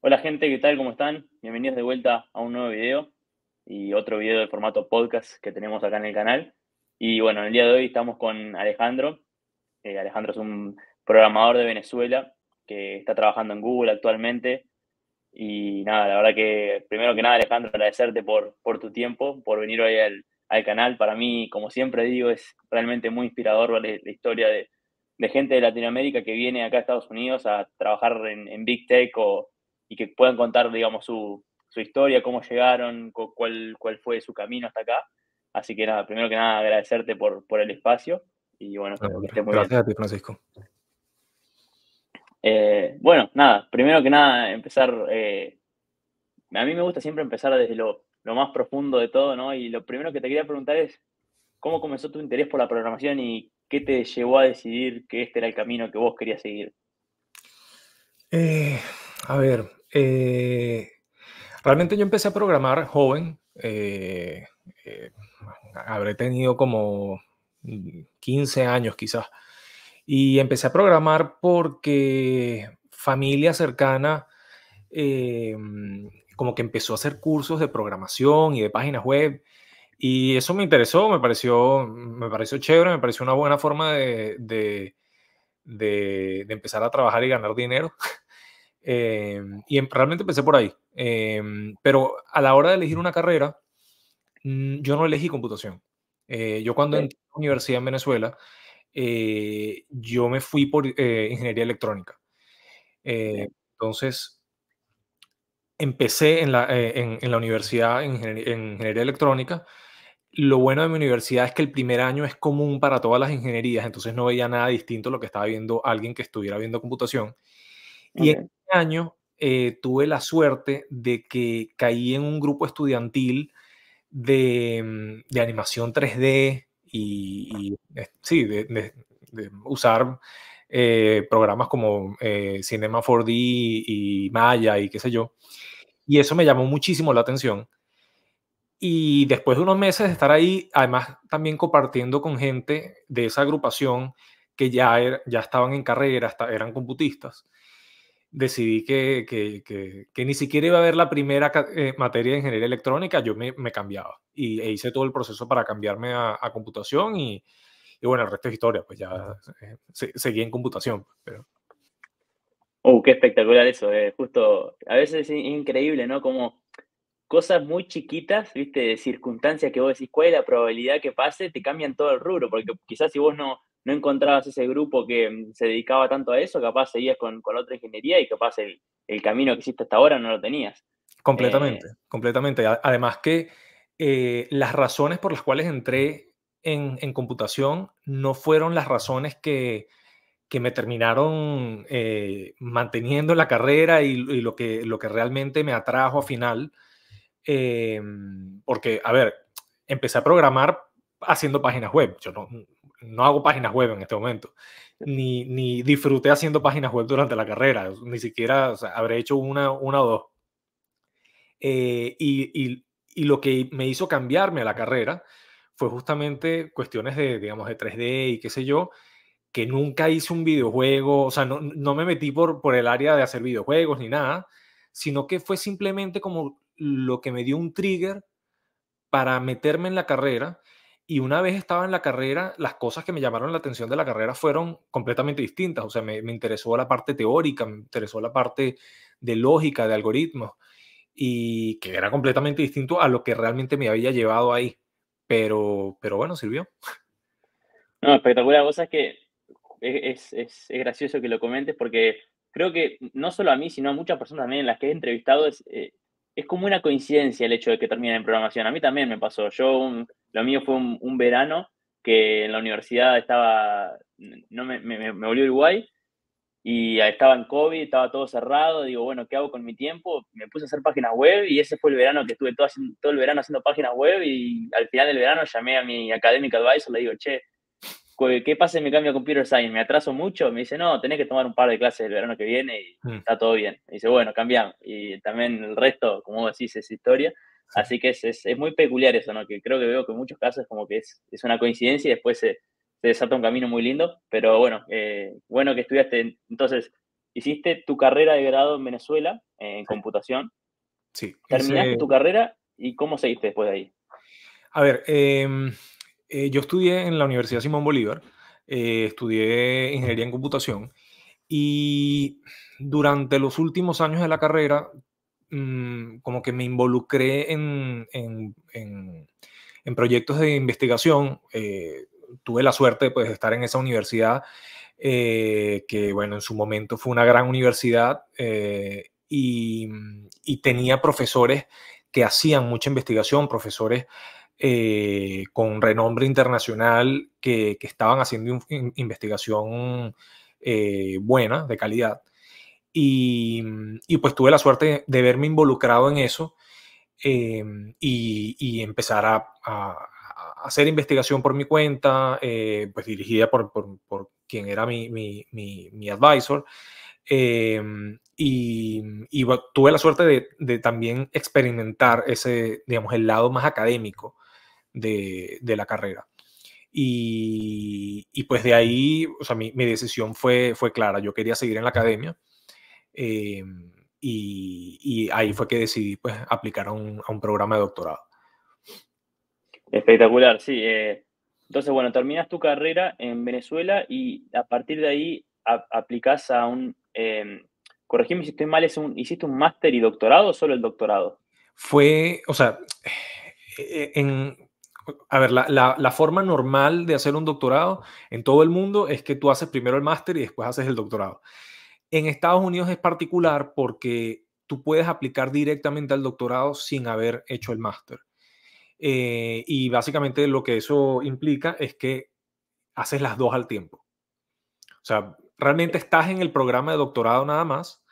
Hola gente, ¿qué tal? ¿Cómo están? Bienvenidos de vuelta a un nuevo video y otro video de formato podcast que tenemos acá en el canal. Y bueno, el día de hoy estamos con Alejandro. Eh, Alejandro es un programador de Venezuela que está trabajando en Google actualmente. Y nada, la verdad que primero que nada Alejandro, agradecerte por, por tu tiempo, por venir hoy al, canal. Para mí, como siempre digo, es realmente muy inspirador la, la historia de, gente de Latinoamérica que viene acá a Estados Unidos a trabajar en Big Tech o y que puedan contar, digamos, su, historia, cómo llegaron, cuál, cuál fue su camino hasta acá. Así que nada, primero que nada agradecerte por, por el espacio y bueno, que estés muy gracias a ti, Francisco. Eh, bueno, nada, primero que nada empezar, eh, a mí me gusta siempre empezar desde lo, más profundo de todo, ¿no? Y lo primero que te quería preguntar es, ¿cómo comenzó tu interés por la programación y qué te llevó a decidir que este era el camino que vos querías seguir? Eh, a ver, eh, realmente yo empecé a programar joven. Eh, eh, habré tenido como 15 mm, años quizás. Y empecé a programar porque familia cercana como que empezó a hacer cursos de programación y de páginas web. Y eso me interesó, me pareció, me pareció chévere, me pareció una buena forma de, de, de empezar a trabajar y ganar dinero. Eh, y em, realmente empecé por ahí. Em, pero a la hora de elegir una carrera, mm, yo no elegí computación. Eh, yo cuando entré a la universidad en Venezuela, eh, yo me fui por ingeniería electrónica. entonces, empecé en la, en, la universidad en, ingeniería electrónica. Lo bueno de mi universidad es que el primer año es común para todas las ingenierías, entonces no veía nada distinto a lo que estaba viendo alguien que estuviera viendo computación. Y año eh, tuve la suerte de que caí en un grupo estudiantil de, mm, animación 3D y, eh, sí, de, usar eh, programas como Cinema 4D y Maya y qué sé yo. Y eso me llamó muchísimo la atención. Y después de unos meses de estar ahí, además también compartiendo con gente de esa agrupación que ya, er, ya estaban en carrera, eran computistas, decidí que, ni siquiera iba a ver la primera eh, materia de ingeniería electrónica, yo me, cambiaba y e hice todo el proceso para cambiarme a, computación y, bueno, el resto es historia, pues ya eh, seguí en computación. Pues, pero... ¡Uh, qué espectacular eso! Eh, justo, a veces es increíble, ¿no? Como cosas muy chiquitas, ¿viste? De circunstancias que vos decís, ¿cuál es la probabilidad que pase? Te cambian todo el rubro, porque quizás si vos no no encontrabas ese grupo que mm, se dedicaba tanto a eso, capaz seguías con, con otra ingeniería y capaz el, el, camino que hiciste hasta ahora no lo tenías. Completamente, eh, completamente. Además que eh, las razones por las cuales entré en, computación no fueron las razones que, que me terminaron eh, manteniendo la carrera y, lo, que, lo que realmente me atrajo al final. porque, a ver, empecé a programar haciendo páginas web. Yo no, no hago páginas web en este momento, ni, ni disfruté haciendo páginas web durante la carrera, ni siquiera habré hecho una, una o dos. Eh, y, lo que me hizo cambiarme a la carrera fue justamente cuestiones de, digamos, de 3D y qué sé yo, que nunca hice un videojuego, o sea, no, me metí por, por el área de hacer videojuegos ni nada, sino que fue simplemente como lo que me dio un trigger para meterme en la carrera y una vez estaba en la carrera, las cosas que me llamaron la atención de la carrera fueron completamente distintas. O sea, me, me interesó la parte teórica, me interesó la parte de lógica, de algoritmos, y que era completamente distinto a lo que realmente me había llevado ahí. Pero, pero bueno, sirvió. No, espectacular. cosa es que es, es, es gracioso que lo comentes porque creo que no solo a mí, sino a muchas personas también en las que he entrevistado, es, eh, es como una coincidencia el hecho de que termine en programación. A mí también me pasó. Yo un, lo mío fue un, verano que en la universidad estaba, no me, volvió Uruguay y estaba en COVID, estaba todo cerrado, digo, bueno, ¿qué hago con mi tiempo? Me puse a hacer páginas web y ese fue el verano que estuve todo, el verano haciendo páginas web y al final del verano llamé a mi academic advisor, le digo, che, ¿qué pasa si me cambio a computer science? ¿Me atraso mucho? Me dice, no, tenés que tomar un par de clases el verano que viene y mm. está todo bien. Me dice, bueno, cambiamos. Y también el resto, como decís, es historia. Así que es, muy peculiar eso, ¿no? Que creo que veo que en muchos casos como que es, una coincidencia y después se, desata un camino muy lindo. Pero bueno, eh, bueno que estudiaste. Entonces, hiciste tu carrera de grado en Venezuela en computación. Sí. Terminaste tu carrera y ¿cómo seguiste después de ahí? A ver, em, eh, yo estudié en la Universidad Simón Bolívar, eh, estudié ingeniería en computación y durante los últimos años de la carrera Mm, como que me involucré en, proyectos de investigación. Eh, tuve la suerte pues, de estar en esa universidad, eh, que en su momento fue una gran universidad eh, y, tenía profesores que hacían mucha investigación, profesores con renombre internacional que, estaban haciendo investigación buena, de calidad. Y, pues tuve la suerte de verme involucrado en eso eh, y, empezar a, hacer investigación por mi cuenta, eh, pues dirigida por, quien era mi, mi, advisor. Eh, y, tuve la suerte de, también experimentar ese, digamos, el lado más académico de, la carrera. Y, pues de ahí, o sea, mi, mi, decisión fue, fue clara. Yo quería seguir en la academia. Eh, y, ahí fue que decidí pues, aplicar a un, programa de doctorado. Espectacular, sí. Eh, entonces, bueno, terminas tu carrera en Venezuela y a partir de ahí aplicas a un, eh, corregime si estoy mal, es un, ¿hiciste un máster y doctorado o solo el doctorado? Fue, o sea, eh, en, a ver, la, forma normal de hacer un doctorado en todo el mundo es que tú haces primero el máster y después haces el doctorado. En Estados Unidos es particular porque tú puedes aplicar directamente al doctorado sin haber hecho el máster. Eh, y básicamente lo que eso implica es que haces las dos al tiempo. O sea, realmente estás en el programa de doctorado nada más,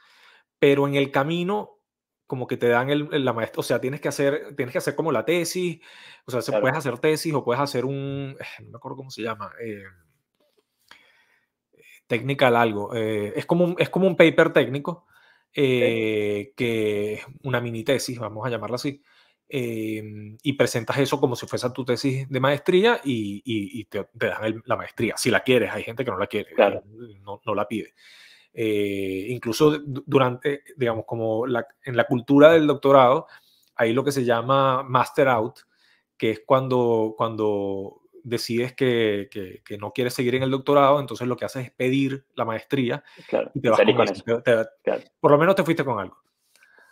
pero en el camino como que te dan el, la maestra, o sea, tienes que hacer, tienes que hacer como la tesis, o sea, se puedes hacer tesis o puedes hacer un, eh, no me acuerdo cómo se llama, eh, técnica algo. Eh, es, como un, es como un paper técnico, eh, que una mini tesis, vamos a llamarla así. Em, y presentas eso como si fuese tu tesis de maestría y, te, dan la maestría, si la quieres, hay gente que no la quiere, eh, no, la pide. incluso durante, digamos, como la, en la cultura del doctorado, hay lo que se llama master out, que es cuando, cuando decides que, que, no quieres seguir en el doctorado, entonces lo que haces es pedir la maestría y te vas con, eso. Por lo menos te fuiste con algo.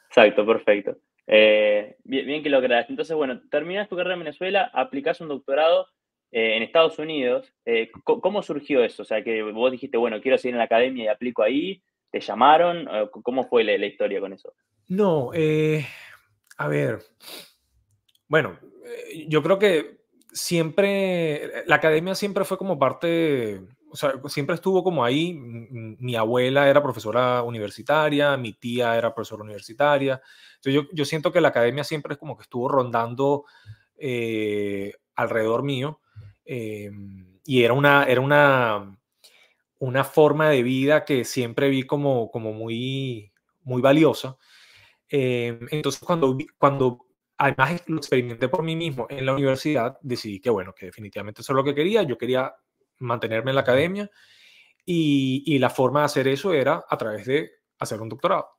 Exacto, perfecto. Eh, bien, que lo creas. Entonces, bueno, terminas tu carrera en Venezuela, aplicas un doctorado eh, en Estados Unidos. Eh, ¿Cómo surgió eso? O sea, que vos dijiste, bueno, quiero seguir en la academia y aplico ahí. ¿Te llamaron? ¿Cómo fue la, la historia con eso? No, a ver. Bueno, yo creo que siempre, la academia siempre fue como parte, o sea, siempre estuvo como ahí. Mi abuela era profesora universitaria, mi tía era profesora universitaria. Entonces yo, siento que la academia siempre es como que estuvo rondando eh, alrededor mío. Eh, y era una, era una, una forma de vida que siempre vi como, como muy, muy valiosa. Eh, entonces, cuando, cuando además lo experimenté por mí mismo en la universidad, decidí que bueno, que definitivamente eso es lo que quería, yo quería mantenerme en la academia y, la forma de hacer eso era a través de hacer un doctorado.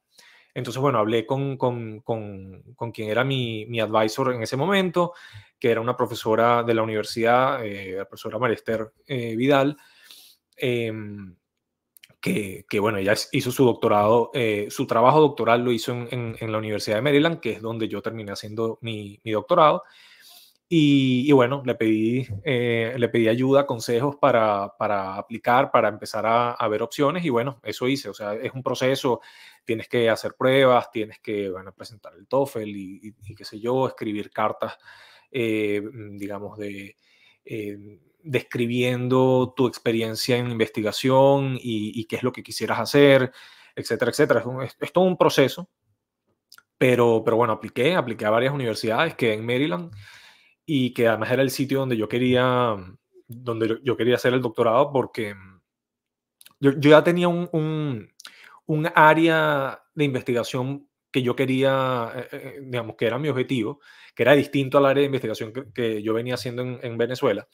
Entonces, bueno, hablé con, con, con, con quien era mi, mi, advisor en ese momento, que era una profesora de la universidad, eh, la profesora Marester eh, Vidal, eh, que, bueno, ella hizo su doctorado, eh, su trabajo doctoral lo hizo en, en, la Universidad de Maryland, que es donde yo terminé haciendo mi, mi doctorado. Y, y, bueno, le pedí, eh, le pedí ayuda, consejos para, para aplicar, para empezar a, ver opciones y bueno, eso hice. O sea, es un proceso, tienes que hacer pruebas, tienes que bueno, presentar el TOEFL y, qué sé yo, escribir cartas, eh, digamos, de, describiendo tu experiencia en investigación y, qué es lo que quisieras hacer, etcétera, etcétera. Es, todo un proceso, pero, pero bueno, apliqué, apliqué a varias universidades, quedé en Maryland y que además era el sitio donde yo quería, donde yo quería hacer el doctorado porque yo, ya tenía un, un, área de investigación que yo quería, eh, eh, digamos, que era mi objetivo, que era distinto al área de investigación que, yo venía haciendo en Venezuela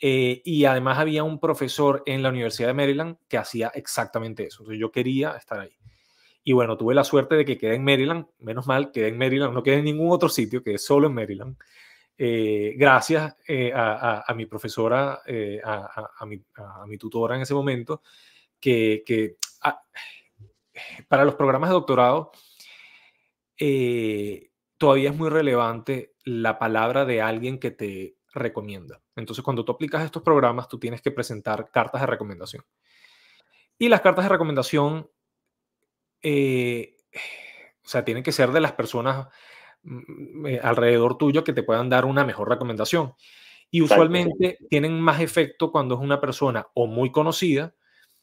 eh, y además había un profesor en la Universidad de Maryland que hacía exactamente eso. Entonces yo quería estar ahí. Y bueno, tuve la suerte de que quedé en Maryland, menos mal, quedé en Maryland, no quedé en ningún otro sitio, quedé solo en Maryland. Eh, gracias eh, a, mi profesora, a mi, tutora en ese momento, que ah, para los programas de doctorado todavía es muy relevante la palabra de alguien que te recomienda. Entonces, cuando tú aplicas estos programas, tú tienes que presentar cartas de recomendación. Y las cartas de recomendación, eh, o sea, tienen que ser de las personas mm, eh, alrededor tuyo que te puedan dar una mejor recomendación. Y usualmente tienen más efecto cuando es una persona o muy conocida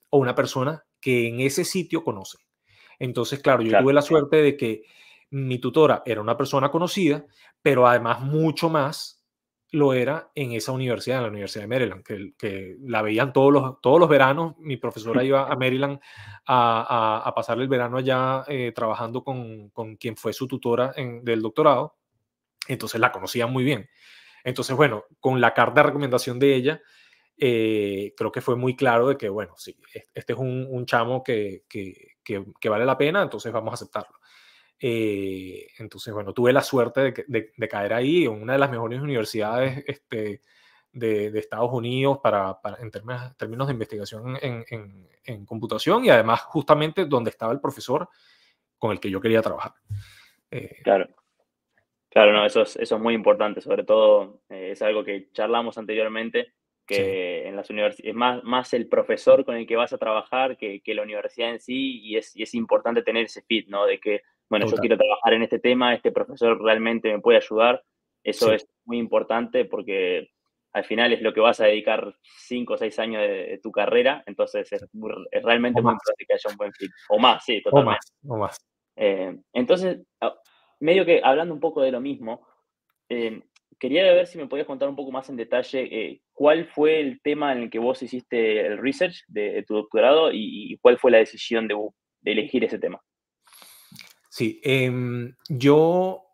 o una persona que en ese sitio conoce Entonces, claro, yo tuve la suerte de que mi tutora era una persona conocida, pero además mucho más lo era en esa universidad, en la Universidad de Maryland, que, que la veían todos los, todos los veranos. Mi profesora iba a Maryland a, a, pasar el verano allá eh, trabajando con, con, quien fue su tutora en, del doctorado. Entonces la conocía muy bien. Entonces, bueno, con la carta de recomendación de ella, eh, creo que fue muy claro de que, bueno, sí, este es un, chamo que, que, vale la pena, entonces vamos a aceptarlo. Eh, entonces, bueno, tuve la suerte de, caer ahí en una de las mejores universidades este, de, Estados Unidos para, en términos, de investigación en, computación y además justamente donde estaba el profesor con el que yo quería trabajar. Eh, claro. Claro, no, eso es, eso es muy importante, sobre todo eh, es algo que charlamos anteriormente, que en las universidades es más, más el profesor con el que vas a trabajar que, que la universidad en sí, y es, y es importante tener ese fit, ¿no? De que bueno, yo quiero trabajar en este tema, este profesor realmente me puede ayudar. Eso es muy importante porque al final es lo que vas a dedicar cinco o seis años de, tu carrera, entonces es, realmente muy importante que haya un buen fit. O más, sí, totalmente. O más, eh, entonces, ah, medio que hablando un poco de lo mismo, eh, quería ver si me podías contar un poco más en detalle eh, cuál fue el tema en el que vos hiciste el research de, tu doctorado y, cuál fue la decisión de, de elegir ese tema. Sí, em, yo,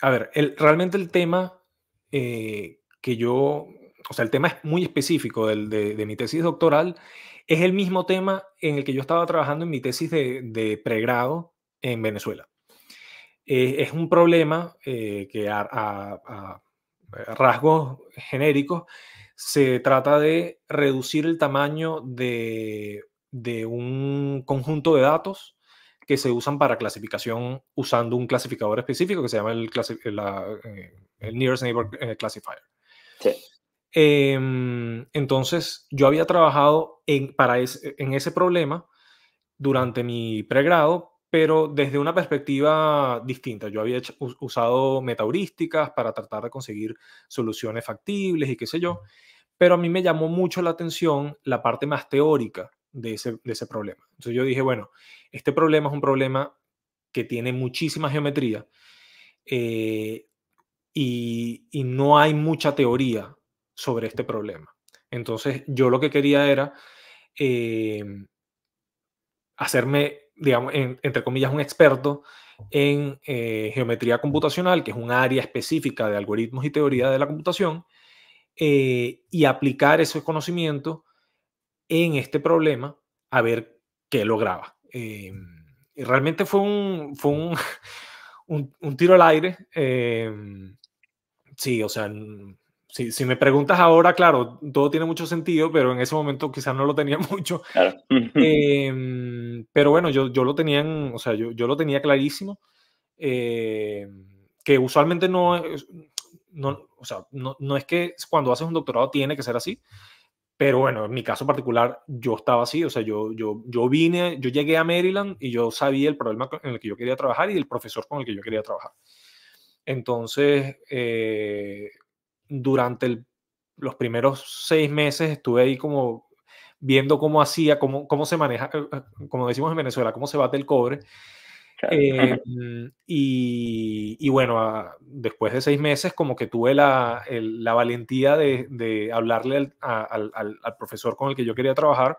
a ver, realmente el tema eh, que yo, o sea, el tema es muy específico de, mi tesis doctoral, es el mismo tema en el que yo estaba trabajando en mi tesis de, pregrado en Venezuela. Eh, es un problema eh, que a, rasgos genéricos se trata de reducir el tamaño de de un conjunto de datos que se usan para clasificación usando un clasificador específico que se llama el, eh, eh, Nearest Neighbor eh, Classifier. Em, entonces, yo había trabajado en, para en ese problema durante mi pregrado, pero desde una perspectiva distinta. Yo había usado metaheurísticas para tratar de conseguir soluciones factibles y qué sé yo, pero a mí me llamó mucho la atención la parte más teórica de ese, problema. Entonces yo dije, bueno, este problema es un problema que tiene muchísima geometría eh, y, no hay mucha teoría sobre este problema. Entonces yo lo que quería era eh, hacerme, digamos, entre comillas, un experto en eh, geometría computacional, que es un área específica de algoritmos y teoría de la computación, y aplicar ese conocimiento en este problema a ver qué lograba. Em, y realmente fue un, un, tiro al aire. Em, sí, o sea, si, me preguntas ahora, claro, todo tiene mucho sentido, pero en ese momento quizás no lo tenía mucho. Em, pero bueno, yo, lo tenía, o sea, yo, lo tenía clarísimo. que usualmente no, no, no, no es que cuando haces un doctorado tiene que ser así, pero bueno, en mi caso particular, yo estaba así, o sea, yo, yo, yo vine, yo llegué a Maryland y yo sabía el problema en el que yo quería trabajar y el profesor con el que yo quería trabajar. Entonces, eh, durante los primeros seis meses estuve ahí como viendo cómo hacía, cómo, cómo se maneja, eh, eh, como decimos en Venezuela, cómo se bate el cobre eh, y, bueno, ah, después de seis meses como que tuve la, valentía de, hablarle al, profesor con el que yo quería trabajar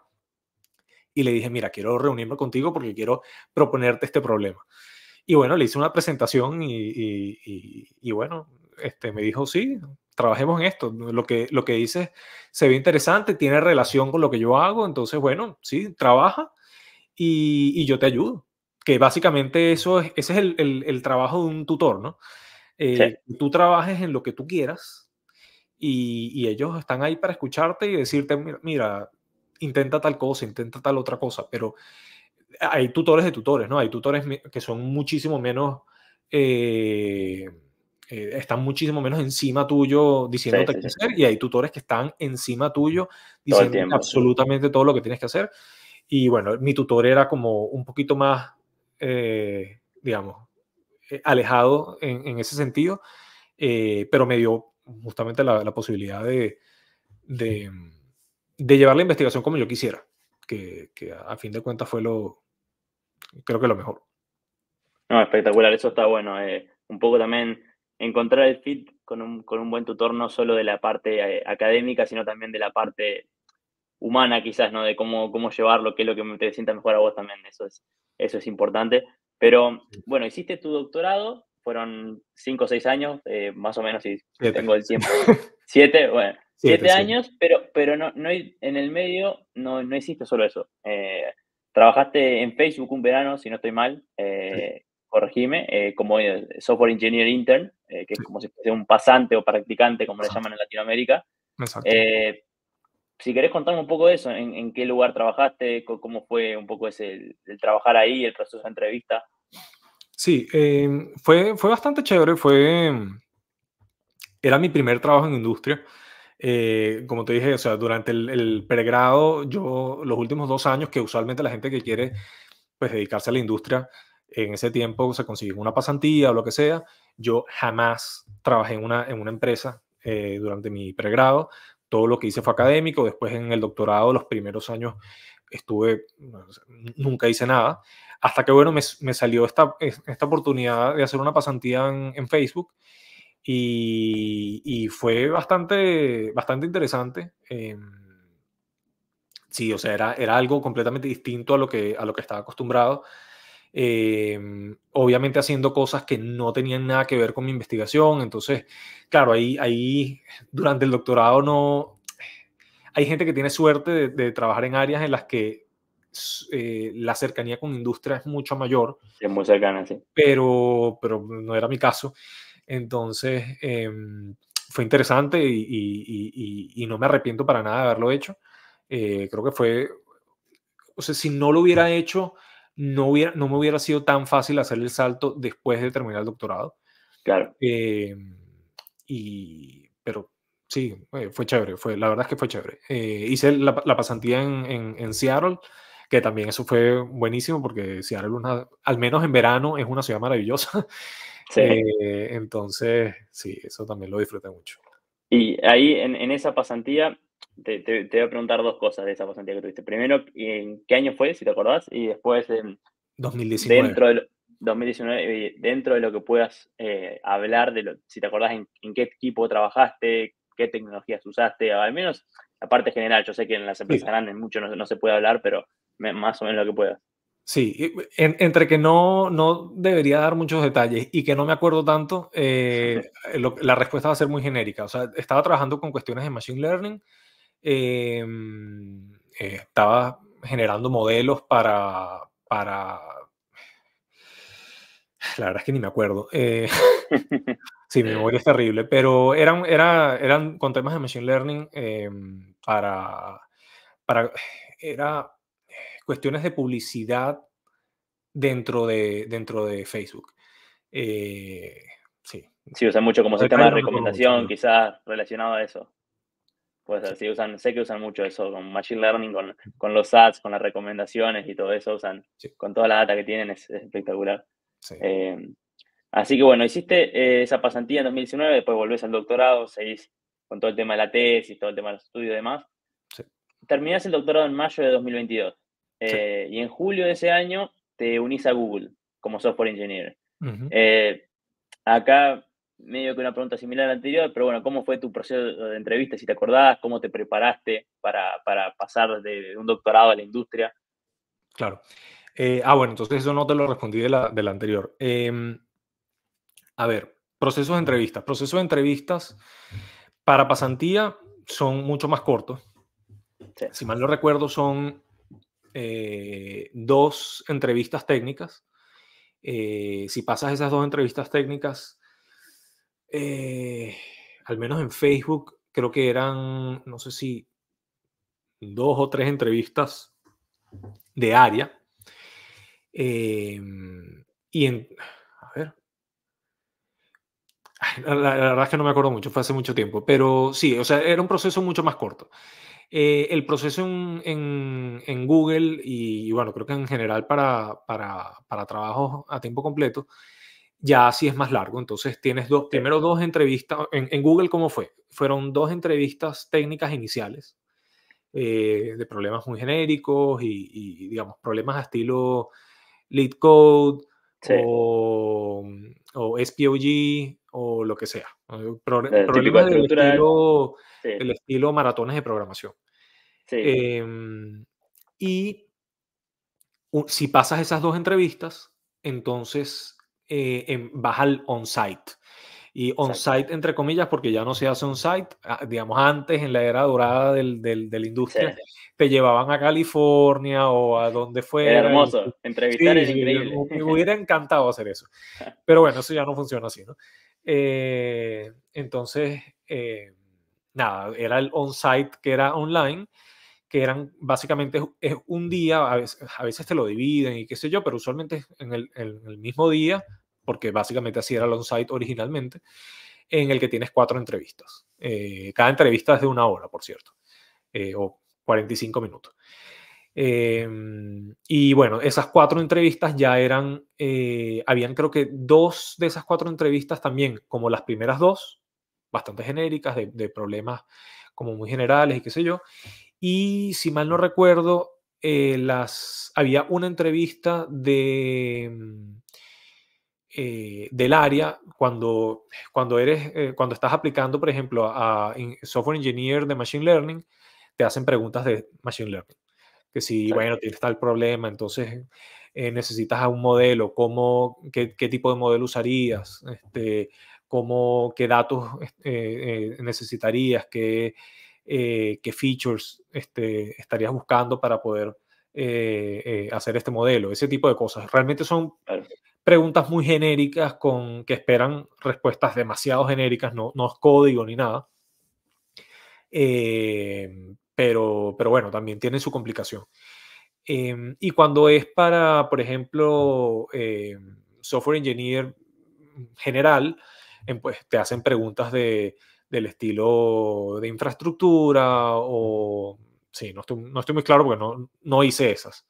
y le dije, mira, quiero reunirme contigo porque quiero proponerte este problema. Y bueno, le hice una presentación y, bueno, este, me dijo, sí, trabajemos en esto. Lo que, lo que dices se ve interesante, tiene relación con lo que yo hago, entonces bueno, sí, trabaja y yo te ayudo que básicamente eso es, ese es el, el, trabajo de un tutor, ¿no? Eh, tú trabajes en lo que tú quieras y, y, ellos están ahí para escucharte y decirte, mira, intenta tal cosa, intenta tal otra cosa, pero hay tutores de tutores, ¿no? Hay tutores que son muchísimo menos... Eh, eh, están muchísimo menos encima tuyo diciéndote qué hacer y hay tutores que están encima tuyo diciendo absolutamente todo lo que tienes que hacer. Y bueno, mi tutor era como un poquito más eh, digamos, eh, alejado en, ese sentido, eh, pero me dio justamente la, posibilidad de, de, llevar la investigación como yo quisiera, que, a fin de cuentas fue lo, creo que lo mejor. No, espectacular, eso está bueno. Eh, un poco también encontrar el fit con un, buen tutor, no solo de la parte académica, sino también de la parte humana, quizás, ¿no? De cómo, cómo llevarlo, qué es lo que te sienta mejor a vos también. Eso es, eso es importante. Pero bueno, hiciste tu doctorado, fueron cinco o seis años, eh, más o menos, si siete. tengo el tiempo. siete, bueno, siete, años, pero, pero no, no, en el medio no, no hiciste solo eso. Eh, trabajaste en Facebook un verano, si no estoy mal, eh, corregime, como Software Engineer Intern, que es como si fuese un pasante o practicante, como le llaman en Latinoamérica si querés contarme un poco de eso, en, qué lugar trabajaste, cómo fue un poco ese, el, trabajar ahí, el proceso de entrevista. Sí, eh, fue, fue bastante chévere, fue, era mi primer trabajo en industria. Eh, como te dije, durante el, pregrado, yo los últimos dos años, que usualmente la gente que quiere pues dedicarse a la industria, en ese tiempo se consigue una pasantía o lo que sea, yo jamás trabajé en una, en una empresa eh, durante mi pregrado, todo lo que hice fue académico, después en el doctorado los primeros años estuve, nunca hice nada, hasta que bueno, me, salió esta, oportunidad de hacer una pasantía en, Facebook y, fue bastante, bastante interesante. Eh, sí, o sea, era, era algo completamente distinto a lo que, a lo que estaba acostumbrado. Em, obviamente haciendo cosas que no tenían nada que ver con mi investigación. Entonces, claro, ahí, ahí durante el doctorado no... Hay gente que tiene suerte de, trabajar en áreas en las que eh, la cercanía con industria es mucho mayor. Es muy cercana, sí. Pero, pero no era mi caso. Entonces, em, fue interesante y, y, no me arrepiento para nada de haberlo hecho. Eh, creo que fue, o sea, si no lo hubiera hecho, no, hubiera, no me hubiera sido tan fácil hacer el salto después de terminar el doctorado. Claro. Eh, y, pero sí, eh, fue chévere, fue, la verdad es que fue chévere. Eh, hice la, pasantía en, en, Seattle, que también eso fue buenísimo porque Seattle, una, al menos en verano, es una ciudad maravillosa. Sí. entonces, sí, eso también lo disfruté mucho. Y ahí en, en esa pasantía, te, voy a preguntar dos cosas de esa pasantía que tuviste. Primero, ¿en qué año fue, si te acordás? Y después, en, 2019. Dentro de lo, 2019, dentro de lo que puedas eh, hablar, de si te acordás en, qué equipo trabajaste, qué tecnologías usaste, al menos la parte general. Yo sé que en las empresas grandes mucho no, se puede hablar, pero más o menos lo que puedas. Sí, entre que no, no debería dar muchos detalles y que no me acuerdo tanto, eh, la respuesta va a ser muy genérica. O sea, estaba trabajando con cuestiones de Machine Learning, Em, estaba generando modelos para, para... La verdad es que ni me acuerdo. Eh, sí, mi memoria es terrible, pero eran, era, eran con temas de Machine Learning em, para, para... Era cuestiones de publicidad dentro de, dentro de Facebook. Eh, sí. Sí, usan mucho como sistema de recomendación, quizás relacionado a eso. Pues así usan, sé que usan mucho eso con Machine Learning, con, los ads, con las recomendaciones y todo eso, usan con toda la data que tienen, es, espectacular. Eh, así que bueno, hiciste eh, esa pasantía en 2019, después volvés al doctorado, seguís con todo el tema de la tesis, todo el tema de los estudios y demás. Sí. Terminás el doctorado en mayo de 2022 eh, y en julio de ese año te unís a Google como software engineer. acá medio que una pregunta similar a la anterior, pero bueno, ¿cómo fue tu proceso de entrevista? Si te acordás, ¿cómo te preparaste para, para pasar de un doctorado a la industria? Claro. Eh, ah, bueno, entonces eso no te lo respondí de la, anterior. Em, a ver, procesos de entrevistas. Procesos de entrevistas para pasantía son mucho más cortos. Si mal no recuerdo, son eh, dos entrevistas técnicas. Eh, si pasas esas dos entrevistas técnicas, eh, al menos en Facebook, creo que eran, no sé si, dos o tres entrevistas de área. Em, y en, a ver, la, verdad es que no me acuerdo mucho, fue hace mucho tiempo, pero sí, o sea, era un proceso mucho más corto. Eh, el proceso en, Google y, bueno, creo que en general para, para, para trabajos a tiempo completo ya así es más largo. Entonces tienes dos, primero dos entrevistas, en, Google cómo fue, fueron dos entrevistas técnicas iniciales eh, de problemas muy genéricos y, digamos problemas a estilo lead code o, o, SPOG o lo que sea. problemas del estilo, maratones de programación. Em, y si pasas esas dos entrevistas, entonces eh, en bajar on-site. Y on-site, entre comillas, porque ya no se hace on-site. Ah, digamos, antes, en la era dorada del, del, de la industria, te llevaban a California o a donde fuera. hermoso. Entrevistar Me, hubiera encantado hacer eso. Pero bueno, eso ya no funciona así, ¿no? Eh, entonces, eh, nada, era el on-site que era online que eran básicamente es un día, a veces, te lo dividen y qué sé yo, pero usualmente en el, en el mismo día porque básicamente así era el on-site originalmente, en el que tienes cuatro entrevistas. Eh, cada entrevista es de una hora, por cierto, eh, o 45 minutos. Em, y bueno, esas cuatro entrevistas ya eran, eh, habían creo que dos de esas cuatro entrevistas también, como las primeras dos, bastante genéricas, de, problemas como muy generales y qué sé yo. Y si mal no recuerdo, las, había una entrevista de, em, eh, del área cuando, cuando, eres, eh, cuando estás aplicando, por ejemplo, a, software engineer de machine learning, te hacen preguntas de machine learning. Que si, bueno, tienes tal problema, entonces eh, necesitas a un modelo, cómo, qué, tipo de modelo usarías, este, cómo, qué datos necesitarías, qué, qué features este, estarías buscando para poder hacer este modelo, ese tipo de cosas. Realmente son preguntas muy genéricas con que esperan respuestas demasiado genéricas, no, no es código ni nada. Em, pero, pero bueno, también tiene su complicación. Em, y cuando es para, por ejemplo, em, software engineer general, pues te hacen preguntas del estilo de infraestructura o... Sí, no estoy, muy claro porque no hice esas.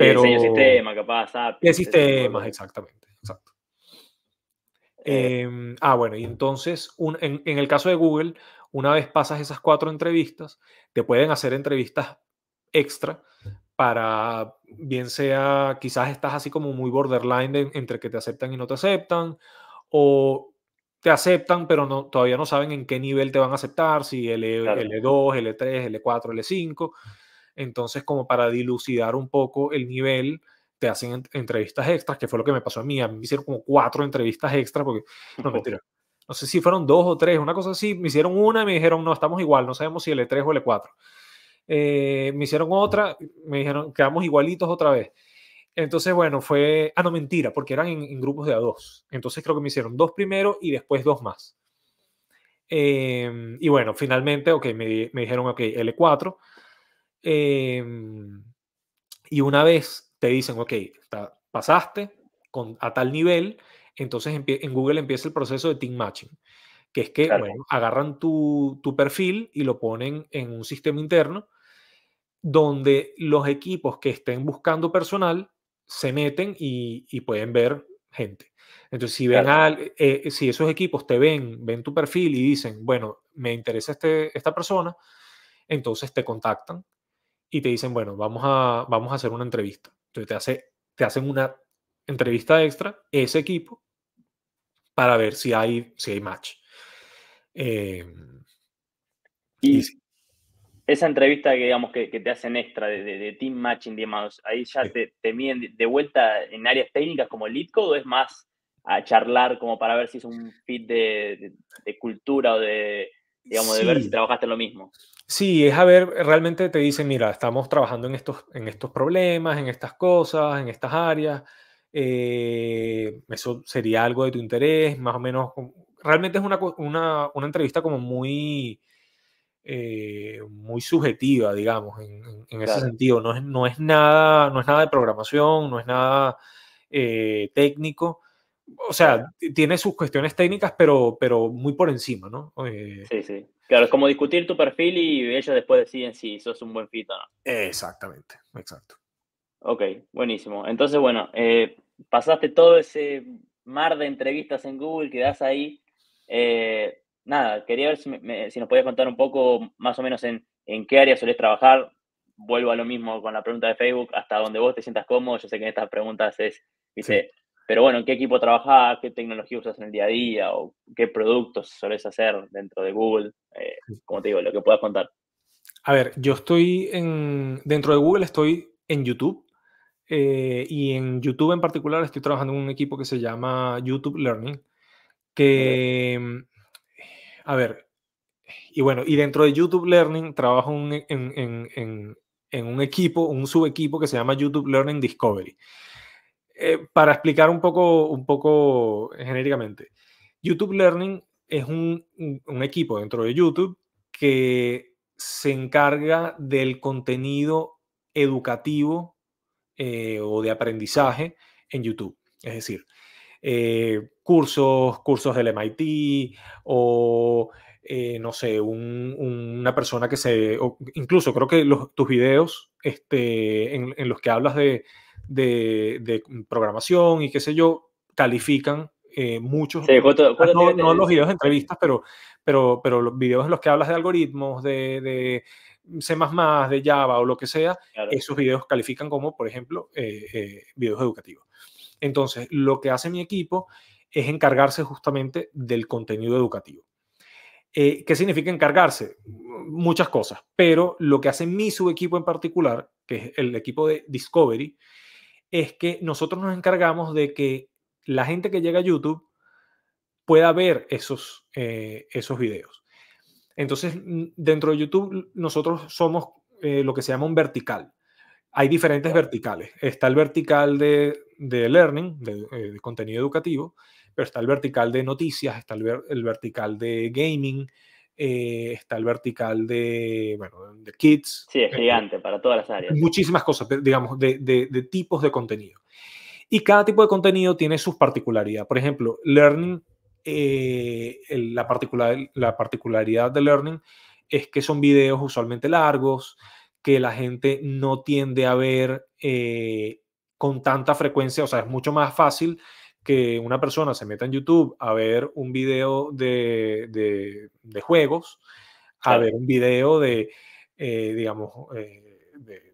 Pero, sistema, pasa sistemas, exactamente. Exacto. Eh. Em, ah, bueno, y entonces, en, el caso de Google, una vez pasas esas cuatro entrevistas, te pueden hacer entrevistas extra para, bien sea, quizás estás así como muy borderline entre que te aceptan y no te aceptan, o te aceptan, pero no, todavía no saben en qué nivel te van a aceptar, si L, L2, L3, L4, L5. Entonces, como para dilucidar un poco el nivel, te hacen entrevistas extras, que fue lo que me pasó a mí. A mí me hicieron como cuatro entrevistas extras, porque no oh. mentira. No sé si fueron dos o tres, una cosa así. Me hicieron una y me dijeron, no, estamos igual, no sabemos si L3 e o L4. E eh, me hicieron otra, me dijeron, quedamos igualitos otra vez. Entonces, bueno, fue. Ah, no, mentira, porque eran en, grupos de a dos. Entonces creo que me hicieron dos primero y después dos más. Em, y bueno, finalmente, ok, me, me dijeron, ok, L4. Em, y una vez te dicen, ok, pasaste con, a tal nivel, entonces en Google empieza el proceso de team matching, que es que agarran tu, perfil y lo ponen en un sistema interno donde los equipos que estén buscando personal se meten y, pueden ver gente. Entonces, si, eh, si esos equipos te ven, ven tu perfil y dicen, bueno, me interesa este, esta persona, entonces te contactan y te dicen, bueno, vamos a, vamos a hacer una entrevista. Entonces te, hace, te hacen una entrevista extra, ese equipo, para ver si hay, si hay match. Em, y, esa entrevista que digamos que, te hacen extra de, team matching, ahí ya te, miden de vuelta en áreas técnicas como el lead o es más a charlar como para ver si es un fit de, cultura o de, digamos, de ver si trabajaste lo mismo. Sí, es a ver, realmente te dicen, mira, estamos trabajando en estos, en estos problemas, en estas cosas, en estas áreas. Eh, eso sería algo de tu interés, más o menos. Realmente es una, una, entrevista como muy, eh, muy subjetiva, digamos, en, ese sentido. No es, nada, no es nada de programación, no es nada eh, técnico. O sea, tiene sus cuestiones técnicas, pero, pero muy por encima, ¿no? sí, sí. Claro, es como discutir tu perfil y ellos después deciden si sos un buen fit o no. Exactamente, exacto. Ok, buenísimo. Entonces, bueno, eh, pasaste todo ese mar de entrevistas en Google, que das ahí. Eh, nada, quería ver si, nos podías contar un poco más o menos en, qué área solés trabajar. Vuelvo a lo mismo con la pregunta de Facebook, hasta donde vos te sientas cómodo. Yo sé que en estas preguntas es, dice, pero bueno, ¿en qué equipo trabajás? ¿Qué tecnología usas en el día a día? ¿O qué productos solés hacer dentro de Google? Eh, como te digo, lo que puedas contar. A ver, yo estoy en, dentro de Google, estoy en YouTube. Eh, y en YouTube en particular estoy trabajando en un equipo que se llama YouTube Learning, que, a ver, y bueno, y dentro de YouTube Learning trabajo en, un equipo, un subequipo que se llama YouTube Learning Discovery. Eh, para explicar un poco, un poco genéricamente, YouTube Learning es un, equipo dentro de YouTube que se encarga del contenido educativo eh, o de aprendizaje en YouTube. Es decir, eh, cursos, cursos del MIT o, eh, no sé, una persona que se, incluso creo que tus videos este, en, los que hablas de, de, de programación y qué sé yo, califican eh, muchos, no, los videos de entrevistas, pero, pero, pero los videos en los que hablas de algoritmos, de, de C++, de Java o lo que sea, esos videos califican como, por ejemplo, eh, eh, videos educativos. Entonces, lo que hace mi equipo es encargarse justamente del contenido educativo. ¿Qué significa encargarse? Muchas cosas, pero lo que hace mi subequipo en particular, que es el equipo de Discovery, es que nosotros nos encargamos de que la gente que llega a YouTube pueda ver esos, eh, esos videos. Entonces, dentro de YouTube nosotros somos eh, lo que se llama un vertical. Hay diferentes verticales. Está el vertical de, learning, eh, de, contenido educativo, pero está el vertical de noticias, está el, vertical de gaming, está el vertical de, bueno, de kids. Sí, es gigante para todas las áreas. Muchísimas cosas, digamos, de, de tipos de contenido. Y cada tipo de contenido tiene sus particularidades. Por ejemplo, Learning, eh, la, particular, la particularidad de Learning es que son videos usualmente largos, que la gente no tiende a ver eh, con tanta frecuencia, o sea, es mucho más fácil que una persona se meta en YouTube a ver un video de, juegos, a ver un video de, eh, digamos, de,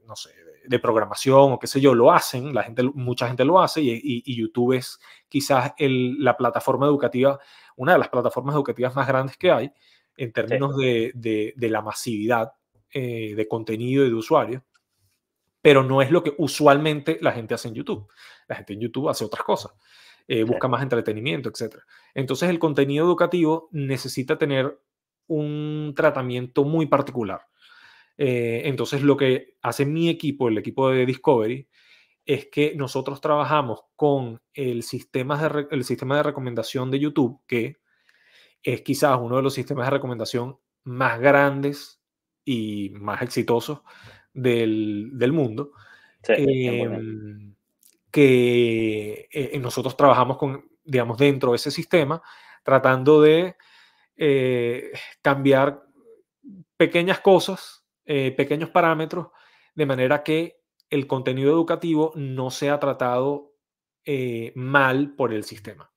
no sé, de programación o qué sé yo, lo hacen, la gente, mucha gente lo hace y, YouTube es quizás la plataforma educativa, una de las plataformas educativas más grandes que hay en términos de, la masividad eh, de contenido y de usuarios, pero no es lo que usualmente la gente hace en YouTube. La gente en YouTube hace otras cosas, eh, busca más entretenimiento, etc. Entonces el contenido educativo necesita tener un tratamiento muy particular eh, entonces lo que hace mi equipo, el equipo de Discovery, es que nosotros trabajamos con el sistema de, recomendación de YouTube, que es quizás uno de los sistemas de recomendación más grandes y más exitosos del, mundo. Em, que eh, eh, nosotros trabajamos con, digamos, dentro de ese sistema, tratando de cambiar pequeñas cosas eh, pequeños parámetros, de manera que el contenido educativo no sea tratado eh, mal por el sistema.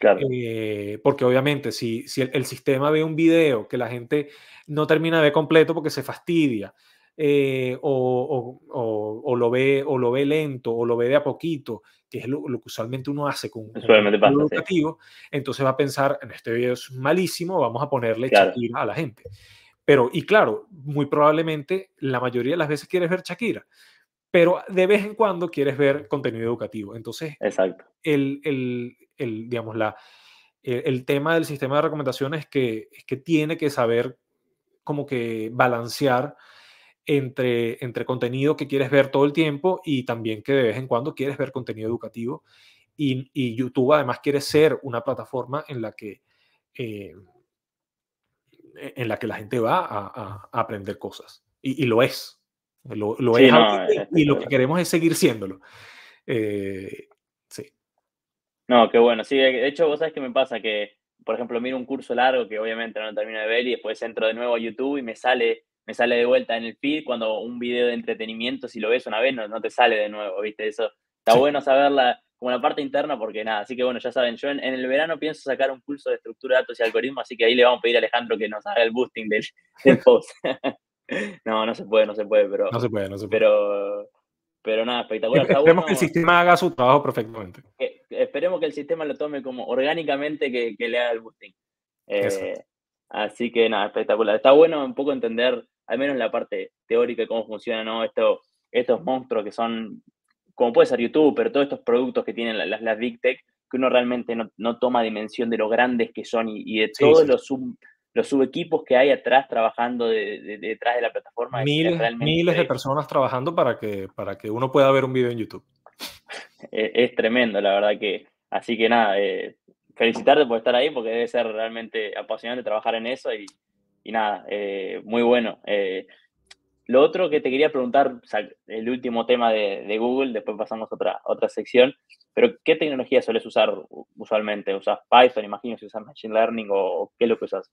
Claro. Eh, porque obviamente si, si el, sistema ve un video que la gente no termina de ver completo porque se fastidia, o, o, lo ve, o lo ve lento, o lo ve de a poquito, que es lo, que usualmente uno hace con un educativo, entonces va a pensar, en este video es malísimo, vamos a ponerle claro. a la gente. Pero, y claro, muy probablemente la mayoría de las veces quieres ver Shakira, pero de vez en cuando quieres ver contenido educativo. Entonces, Exacto. El, digamos, la, e, el, tema del sistema de recomendaciones es que, es que tiene que saber como que balancear entre, entre contenido que quieres ver todo el tiempo y también que de vez en cuando quieres ver contenido educativo. Y, YouTube además quiere ser una plataforma en la que eh, e-, en la que la gente va a, aprender cosas. Y, lo es. Lo, es, y lo que queremos es seguir siéndolo. Eh, sí. No, qué bueno. Sí, de hecho, vos sabés que me pasa que, por ejemplo, miro un curso largo que obviamente no termino de ver y después entro de nuevo a YouTube y me sale, me sale de vuelta en el feed cuando un video de entretenimiento, si lo ves una vez, no, te sale de nuevo, ¿viste? Eso está bueno saberla como la parte interna, porque nada, así que bueno, ya saben, yo en, el verano pienso sacar un curso de estructura de datos y algoritmos, así que ahí le vamos a pedir a Alejandro que nos haga el boosting del, post. no, no se puede, no se puede, pero... No se puede, no se puede. Pero, nada, espectacular. Esperemos que el sistema haga su trabajo perfectamente. esperemos que el sistema lo tome como orgánicamente que, le haga el boosting. Eh, así que nada, espectacular. Está bueno un poco entender, al menos la parte teórica, de cómo funcionan ¿no? estos monstruos que son como puede ser YouTube, pero todos estos productos que tienen las, las Big Tech, que uno realmente no, toma dimensión de lo grandes que son y, de todos los subequipos que hay atrás trabajando detrás de la plataforma. Miles, miles de personas trabajando para que, para que uno pueda ver un video en YouTube. Es, tremendo, la verdad que. Así que nada, eh, felicitarte por estar ahí porque debe ser realmente apasionante trabajar en eso y, nada, eh, muy bueno. Eh, lo otro que te quería preguntar, el último tema de, Google, después pasamos a otra, otra sección, pero ¿qué tecnología sueles usar usualmente? ¿Usas Python, imagino, si usas Machine Learning o qué es lo que usas?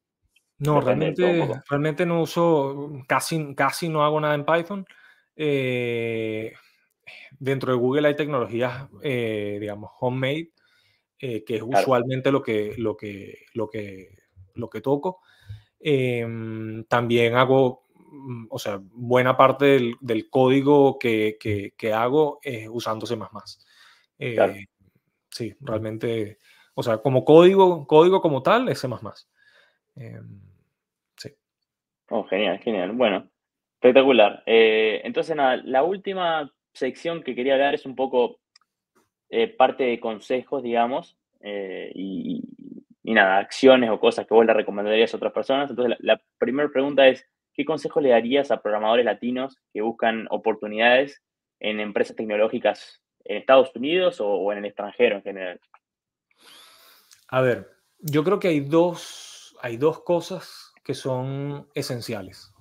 No, realmente, realmente no uso, casi, casi no hago nada en Python. Eh, dentro de Google hay tecnologías, eh, digamos, homemade, eh, que es usualmente lo que, lo que, lo que, lo que toco. Em, también hago Mm, o sea, buena parte del, código que, hago es usando C++. Eh, sí, realmente, o sea, como código, código como tal es C++. Em, sí. Oh, genial, genial. Bueno, espectacular. Eh, entonces, nada, la última sección que quería dar es un poco eh, parte de consejos, digamos, y, nada, acciones o cosas que vos le recomendarías a otras personas. Entonces, la primera pregunta es, ¿qué consejo le darías a programadores latinos que buscan oportunidades en empresas tecnológicas en Estados Unidos o, en el extranjero en general? A ver, yo creo que hay dos, hay dos cosas que son esenciales.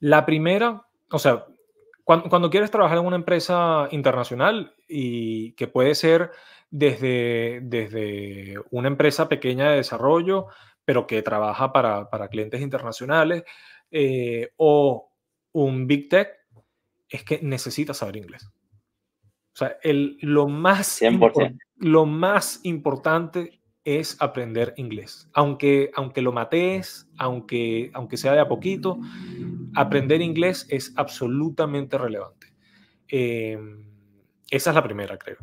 La primera, o sea, cuando, quieres trabajar en una empresa internacional y que puede ser desde, desde una empresa pequeña de desarrollo, pero que trabaja para, para clientes internacionales, eh, o un Big Tech, es que necesitas saber inglés. O sea, el, lo, más lo más importante es aprender inglés. Aunque, aunque lo mates, aunque, aunque sea de a poquito, aprender inglés es absolutamente relevante. Eh, esa es la primera, creo.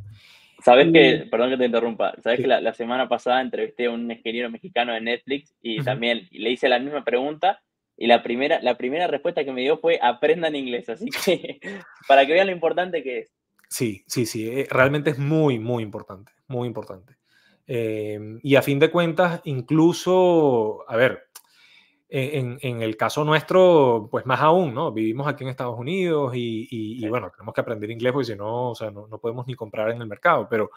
Sabes que, perdón que te interrumpa, sabes que la, la, semana pasada entrevisté a un ingeniero mexicano de Netflix y también le hice la misma pregunta y la primera, la primera respuesta que me dio fue aprendan inglés, así que para que vean lo importante que es. Sí, sí, sí, eh, realmente es muy, muy importante, muy importante. Em, y a fin de cuentas, incluso, a ver, en, el caso nuestro, pues más aún, ¿no? Vivimos aquí en Estados Unidos y, y bueno, tenemos que aprender inglés porque si no, o sea, no, no, podemos ni comprar en el mercado, pero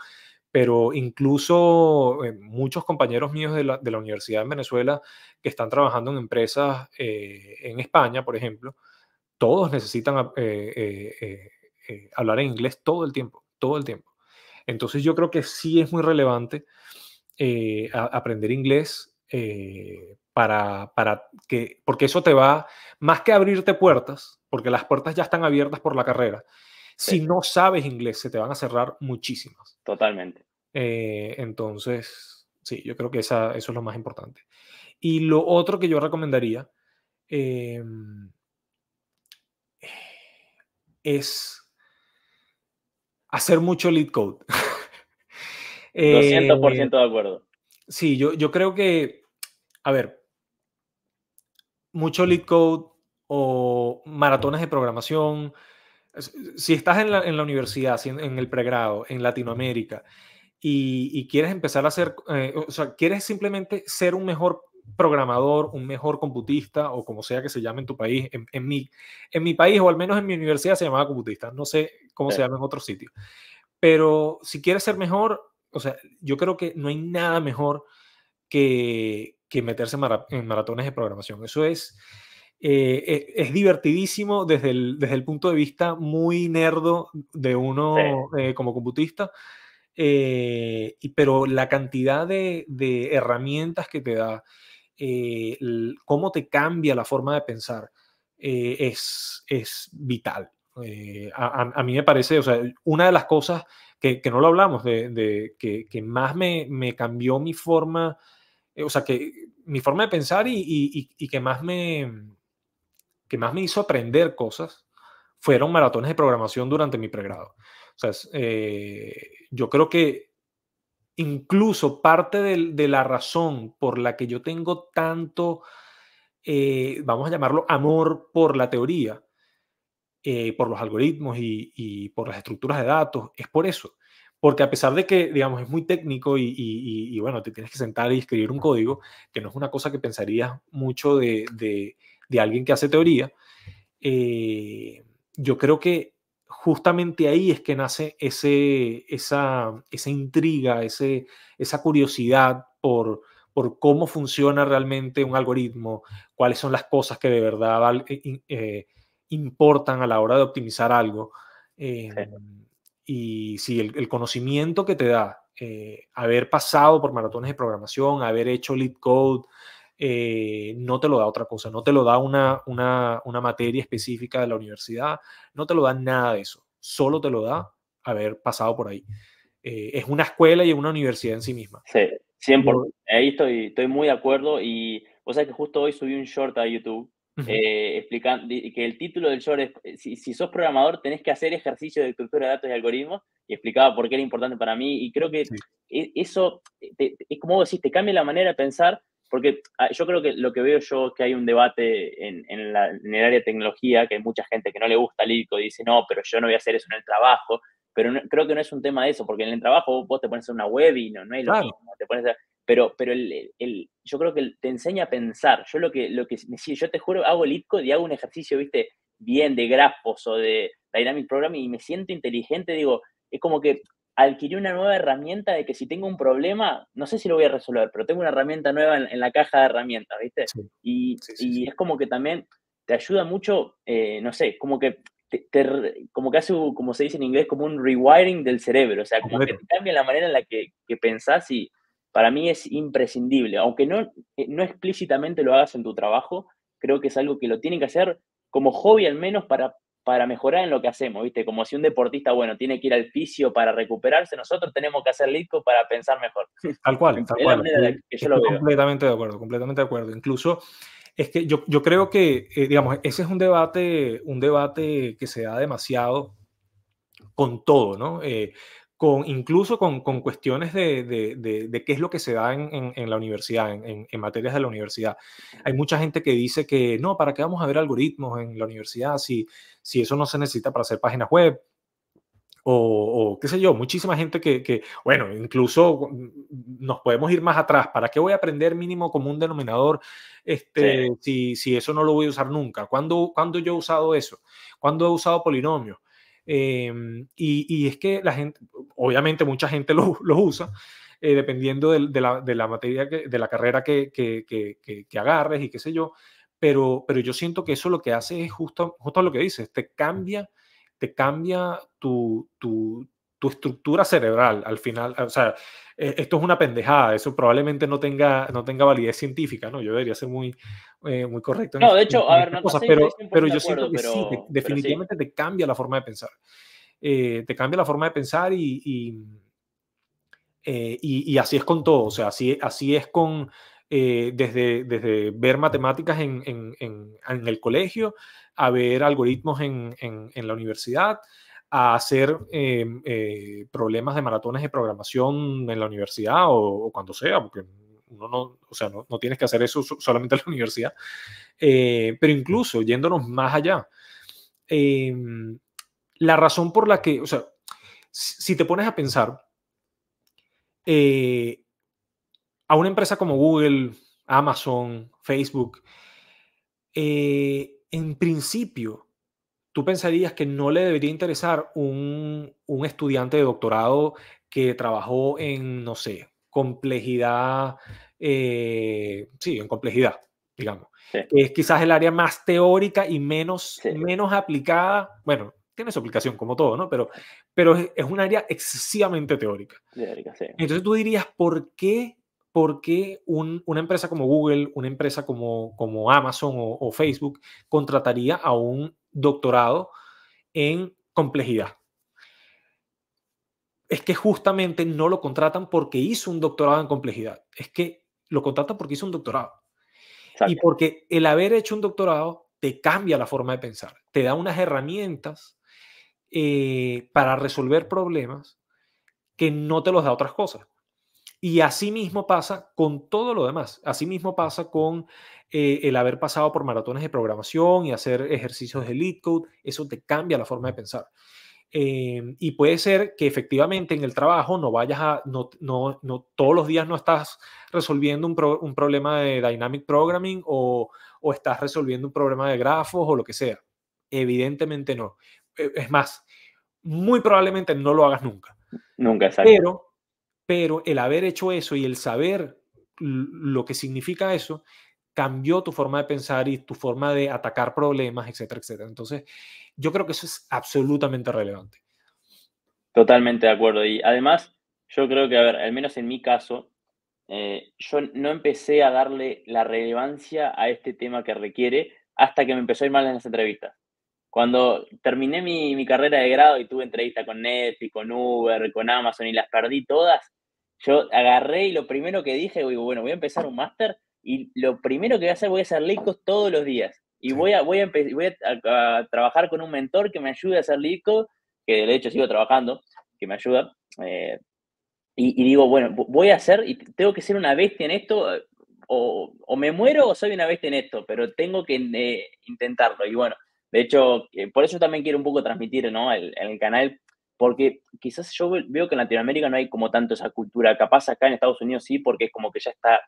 pero incluso eh, muchos compañeros míos de la, de la, Universidad en Venezuela que están trabajando en empresas eh, en España, por ejemplo, todos necesitan eh, hablar en inglés todo el tiempo, todo el tiempo. Entonces yo creo que sí es muy relevante aprender inglés para, para, que, porque eso te va, más que abrirte puertas, porque las puertas ya están abiertas por la carrera, si no sabes inglés, se te van a cerrar muchísimas. Totalmente. Eh, entonces, sí, yo creo que eso es lo más importante. Y lo otro que yo recomendaría em, es hacer mucho lead code. 200% eh, de acuerdo. Sí, yo, yo creo que, a ver, mucho lead code o maratones de programación, si estás en la, universidad, en, el pregrado, en Latinoamérica, y, quieres empezar a ser, eh, o sea, quieres simplemente ser un mejor programador, un mejor computista o como sea que se llame en tu país, en, mi, país o al menos en mi universidad se llamaba computista, no sé cómo se llama en otros sitios. Pero si quieres ser mejor, o sea, yo creo que no hay nada mejor que, meterse en maratones de programación. Eso es, eh, es, divertidísimo desde el, desde el punto de vista muy nerdo de uno eh, como computista, eh, y, pero la cantidad de, herramientas que te da, cómo te cambia la forma de pensar, es, es vital. A, mí me parece, o sea, una de las cosas que, que no lo hablamos, de, de que, que, más me, me, cambió mi forma, o sea, que mi forma de pensar y, y, y que más me, que más me hizo aprender cosas fueron maratones de programación durante mi pregrado. O sea, eh, yo creo que incluso parte de, de, la razón por la que yo tengo tanto, eh, vamos a llamarlo, amor por la teoría, eh, por los algoritmos y, por las estructuras de datos, es por eso. Porque a pesar de que, digamos, es muy técnico y, bueno, te tienes que sentar y escribir un código, que no es una cosa que pensarías mucho de de alguien que hace teoría, eh, yo creo que justamente ahí es que nace ese, esa, intriga, esa curiosidad por, cómo funciona realmente un algoritmo, cuáles son las cosas que de verdad eh, eh, importan a la hora de optimizar algo. Em, y si el, conocimiento que te da haber pasado por maratones de programación, haber hecho lead code, eh, no te lo da otra cosa, no te lo da una, una, una materia específica de la universidad, no te lo da nada de eso, solo te lo da haber pasado por ahí. Eh, es una escuela y una universidad en sí misma. Sí, 100%. Ahí estoy, estoy muy de acuerdo y vos sabés que justo hoy subí un short a YouTube eh, explicando que el título del short es, si, sos programador tenés que hacer ejercicio de estructura de datos y algoritmos, y explicaba por qué era importante para mí, y creo que e, eso, es como vos decís, te cambia la manera de pensar, porque ah, yo creo que lo que veo yo es que hay un debate en, el área de tecnología, que hay mucha gente que no le gusta el ICO y dice, no, pero yo no voy a hacer eso en el trabajo, pero creo que no es un tema de eso, porque en el trabajo vos te pones a una web y no, no es lo mismo, pero, pero el, yo creo que te enseña a pensar, yo lo que, lo que yo te juro, hago el ICO y hago un ejercicio, viste, bien de grafos o de Dynamic Programming y me siento inteligente, digo, es como que Adquirir una nueva herramienta de que si tengo un problema, no sé si lo voy a resolver, pero tengo una herramienta nueva en, la caja de herramientas, ¿viste? Y, es como que también te ayuda mucho, eh, no sé, como que te, como que hace, como se dice en inglés, como un rewiring del cerebro, o sea, como que te cambia la manera en la que, pensás y para mí es imprescindible, aunque no, eh, no explícitamente lo hagas en tu trabajo, creo que es algo que lo tienen que hacer como hobby al menos para para mejorar en lo que hacemos, ¿viste? Como si un deportista, bueno, tiene que ir al piso para recuperarse, nosotros tenemos que hacer litco para pensar mejor. Tal cual, tal cual. Completamente de acuerdo, completamente de acuerdo. Incluso es que yo, yo creo que, eh, digamos, ese es un debate, un debate que se da demasiado con todo, ¿no? Eh, incluso con, cuestiones de, qué es lo que se da en, la universidad, en, materias de la universidad. Hay mucha gente que dice que no, ¿para qué vamos a ver algoritmos en la universidad si, si eso no se necesita para hacer páginas web? O, qué sé yo, muchísima gente que, bueno, incluso nos podemos ir más atrás. ¿Para qué voy a aprender mínimo común denominador este, si, eso no lo voy a usar nunca? ¿Cuándo, ¿Cuándo yo he usado eso? ¿Cuándo he usado polinomios? Em, y, es que la gente, obviamente mucha gente los lo usa, eh, dependiendo de, la, materia, de la carrera que, agarres y qué sé yo, pero, pero yo siento que eso lo que hace es justo, justo lo que dices, te cambia, te cambia tu, tu, estructura cerebral al final, o sea, eh, esto es una pendejada, eso probablemente no tenga, no tenga validez científica, ¿no? Yo debería ser muy, eh, muy correcto. No, de hecho, a pero, pero yo siento que sí, definitivamente te cambia la forma de pensar. Eh, te cambia la forma de pensar y, y, así es con todo, o sea, así, así es con... desde, desde ver matemáticas en, el colegio, a ver algoritmos en, en la universidad, a hacer em, eh, problemas de maratones de programación en la universidad o, cuando sea, porque uno no, o sea, no, tienes que hacer eso solamente en la universidad, eh, pero incluso yéndonos más allá. Em, la razón por la que, o sea, si te pones a pensar, eh, a una empresa como Google, Amazon, Facebook, en principio, tú pensarías que no le debería interesar un, estudiante de doctorado que trabajó en, no sé, complejidad, eh, sí, en complejidad, digamos. Es quizás el área más teórica y menos, menos aplicada, bueno, tiene su aplicación como todo, ¿no? Pero, pero es, un área excesivamente teórica. teórica sí. Entonces tú dirías, ¿por qué, por qué una empresa como Google, una empresa como, como Amazon o, Facebook contrataría a un doctorado en complejidad. Es que justamente no lo contratan porque hizo un doctorado en complejidad. Es que lo contratan porque hizo un doctorado. Y porque el haber hecho un doctorado te cambia la forma de pensar, te da unas herramientas eh, para resolver problemas que no te los da otras cosas. Y así mismo pasa con todo lo demás. Así mismo pasa con eh, el haber pasado por maratones de programación y hacer ejercicios de lead code. Eso te cambia la forma de pensar. Em, y puede ser que efectivamente en el trabajo no vayas a, no, no, no todos los días no estás resolviendo un, problema de dynamic programming o, o estás resolviendo un problema de grafos o lo que sea. Evidentemente no. E, es más, muy probablemente no lo hagas nunca. Nunca, exacto. Pero pero el haber hecho eso y el saber lo que significa eso cambió tu forma de pensar y tu forma de atacar problemas, etcétera, etcétera. Entonces, yo creo que eso es absolutamente relevante. Totalmente de acuerdo. Y además, yo creo que, a ver, al menos en mi caso, eh, yo no empecé a darle la relevancia a este tema que requiere hasta que me empezó a ir mal en las entrevistas. Cuando terminé mi, carrera de grado y tuve entrevista con Netflix, con Uber, con Amazon y las perdí todas, yo agarré y lo primero que dije, digo, bueno, voy a empezar un máster y lo primero que voy a hacer, voy a hacer licos todos los días. Y voy a, voy a, trabajar con un mentor que me ayude a hacer licos, que de hecho sigo trabajando, que me ayuda. Eh, y, digo, bueno, voy a hacer, y tengo que ser una bestia en esto, eh, o, me muero o soy una bestia en esto, pero tengo que eh, intentarlo. Y bueno, de hecho, por eso también quiero un poco transmitir, el, el, canal porque quizás yo veo que en Latinoamérica no hay como tanto esa cultura, capaz acá en Estados Unidos sí, porque es como que ya está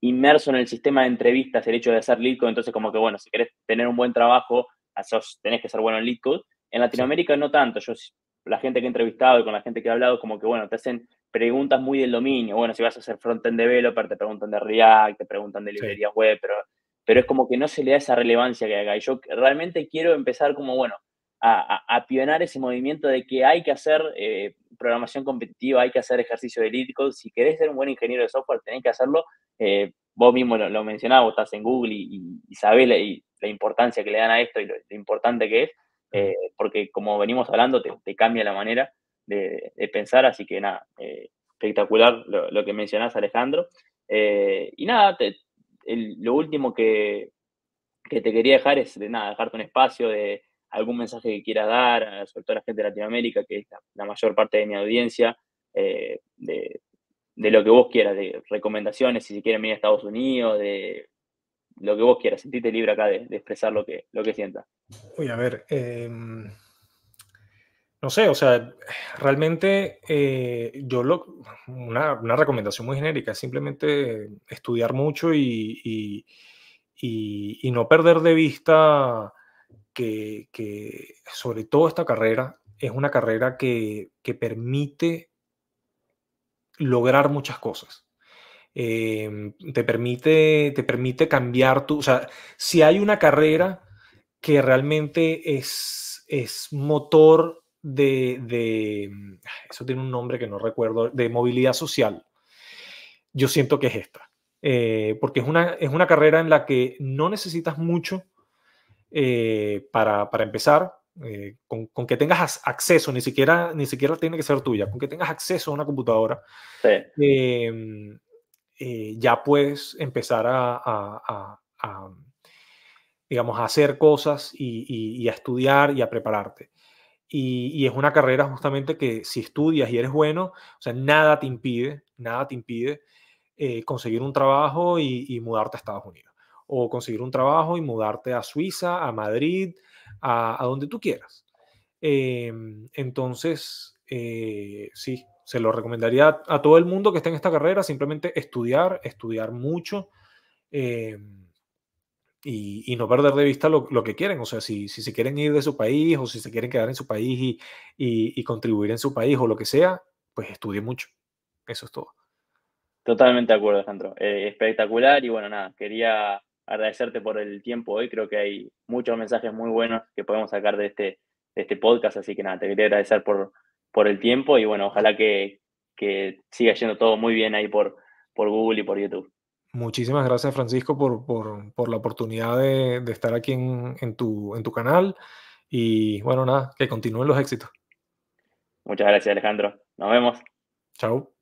inmerso en el sistema de entrevistas el hecho de hacer lead entonces como que bueno, si querés tener un buen trabajo, tenés que ser bueno en lead En Latinoamérica no tanto, yo la gente que he entrevistado y con la gente que he hablado, como que bueno, te hacen preguntas muy del dominio, bueno, si vas a ser front-end developer, te preguntan de React, te preguntan de librerías web, pero, pero es como que no se le da esa relevancia que haga. Y yo realmente quiero empezar como, bueno, a, pionar ese movimiento de que hay que hacer eh, programación competitiva, hay que hacer ejercicio elíptico. Si querés ser un buen ingeniero de software, tenés que hacerlo. Eh, vos mismo lo, mencionabas, vos estás en Google y, sabés la, importancia que le dan a esto y lo, importante que es, eh, porque como venimos hablando, te, cambia la manera de, pensar. Así que nada, espectacular lo, que mencionás, Alejandro. y nada, lo último que, te quería dejar es nada, dejarte un espacio de algún mensaje que quiera dar, sobre todo a la gente de Latinoamérica, que es la, mayor parte de mi audiencia, eh, de, lo que vos quieras, de recomendaciones, si quieren ir a Estados Unidos, de lo que vos quieras, Sentite libre acá de, expresar lo que, lo que sientas. Uy, a ver, em, no sé, o sea, realmente eh, yo lo, una, recomendación muy genérica es simplemente estudiar mucho y no perder de vista que, sobre todo esta carrera es una carrera que, permite lograr muchas cosas. Em, te, permite, te permite cambiar tu, o sea, si hay una carrera que realmente es, es motor de, mm, eso tiene un nombre que no recuerdo, de movilidad social, yo siento que es esta, eh, porque es una, es una carrera en la que no necesitas mucho eh, para, empezar, eh, con, que tengas acceso, ni siquiera, ni siquiera tiene que ser tuya, con que tengas acceso a una computadora, em, eh, ya puedes empezar a, digamos, a hacer cosas y, a estudiar y a prepararte. Y, es una carrera justamente que si estudias y eres bueno, o sea, nada te impide, nada te impide conseguir un trabajo y, y mudarte a Estados Unidos o conseguir un trabajo y mudarte a Suiza, a Madrid, a, donde tú quieras. Em, entonces, eh, sí, se lo recomendaría a, todo el mundo que esté en esta carrera, simplemente estudiar, estudiar mucho em, y, no perder de vista lo, que quieren. O sea, si, se quieren ir de su país o si se quieren quedar en su país y, contribuir en su país o lo que sea, pues estudie mucho. Eso es todo. Totalmente de acuerdo, Alejandro, eh, espectacular y bueno, nada, quería agradecerte por el tiempo hoy. Creo que hay muchos mensajes muy buenos que podemos sacar de este, de este podcast. Así que nada, te quería agradecer por, por el tiempo y bueno, ojalá que, que siga yendo todo muy bien ahí por, por Google y por YouTube. Muchísimas gracias, Francisco, por, por, por la oportunidad de, de estar aquí en, en, tu, en tu canal. Y bueno, nada, que continúen los éxitos. Muchas gracias, Alejandro. Nos vemos. Chao.